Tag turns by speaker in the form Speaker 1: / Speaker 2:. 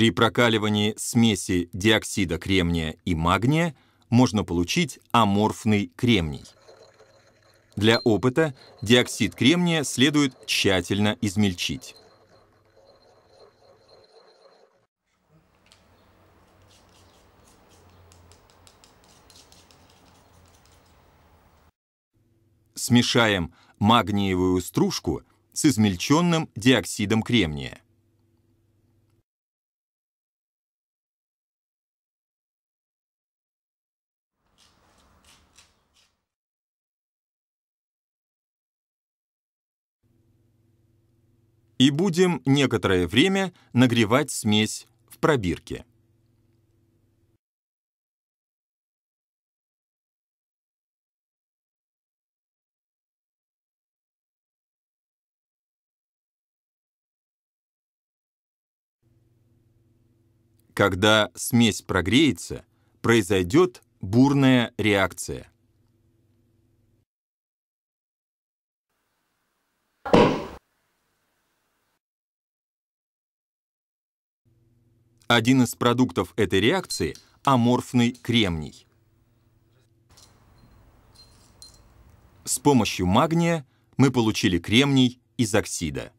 Speaker 1: При прокаливании смеси диоксида кремния и магния можно получить аморфный кремний. Для опыта диоксид кремния следует тщательно измельчить. Смешаем магниевую стружку с измельченным диоксидом кремния. и будем некоторое время нагревать смесь в пробирке. Когда смесь прогреется, произойдет бурная реакция. Один из продуктов этой реакции – аморфный кремний. С помощью магния мы получили кремний из оксида.